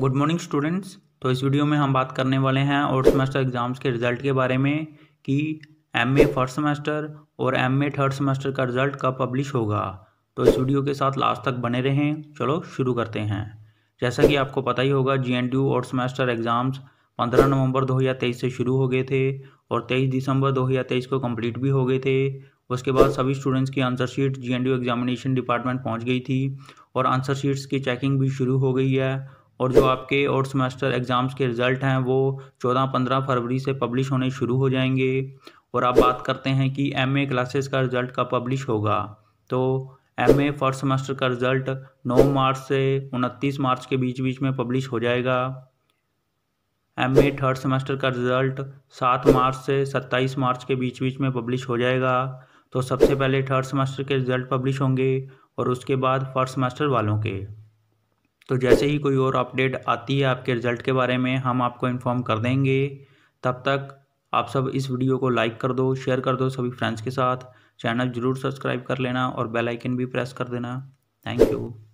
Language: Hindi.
गुड मॉर्निंग स्टूडेंट्स तो इस वीडियो में हम बात करने वाले हैं और सेमेस्टर एग्ज़ाम्स के रिज़ल्ट के बारे में कि एम ए फर्स्ट सेमेस्टर और एम ए थर्ड सेमेस्टर का रिज़ल्ट कब पब्लिश होगा तो इस वीडियो के साथ लास्ट तक बने रहें चलो शुरू करते हैं जैसा कि आपको पता ही होगा जी एन और सेमेस्टर एग्ज़ाम्स पंद्रह नवंबर तेईस से शुरू हो गए थे और तेईस दिसंबर तेईस को कम्प्लीट भी हो गए थे उसके बाद सभी स्टूडेंट्स की answer sheet G examination department पहुँच गई थी और आंसर शीट्स की चेकिंग भी शुरू हो गई है और जो आपके और सेमेस्टर एग्ज़ाम्स के रिज़ल्ट हैं वो चौदह पंद्रह फरवरी से पब्लिश होने शुरू हो जाएंगे और आप बात करते हैं कि एम ए क्लासेस का रिज़ल्ट कब पब्लिश होगा तो एम ए फर्स्ट सेमेस्टर का रिज़ल्ट नौ मार्च से उनतीस मार्च के बीच बीच में पब्लिश हो जाएगा एम ए थर्ड सेमेस्टर का रिज़ल्ट सात मार्च से सत्ताईस मार्च के बीच बीच में पब्लिश हो जाएगा तो सबसे पहले थर्ड सेमेस्टर के रिज़ल्ट पब्लिश होंगे और उसके बाद फर्स्ट सेमेस्टर वालों के तो जैसे ही कोई और अपडेट आती है आपके रिज़ल्ट के बारे में हम आपको इन्फॉर्म कर देंगे तब तक आप सब इस वीडियो को लाइक कर दो शेयर कर दो सभी फ्रेंड्स के साथ चैनल ज़रूर सब्सक्राइब कर लेना और बेल आइकन भी प्रेस कर देना थैंक यू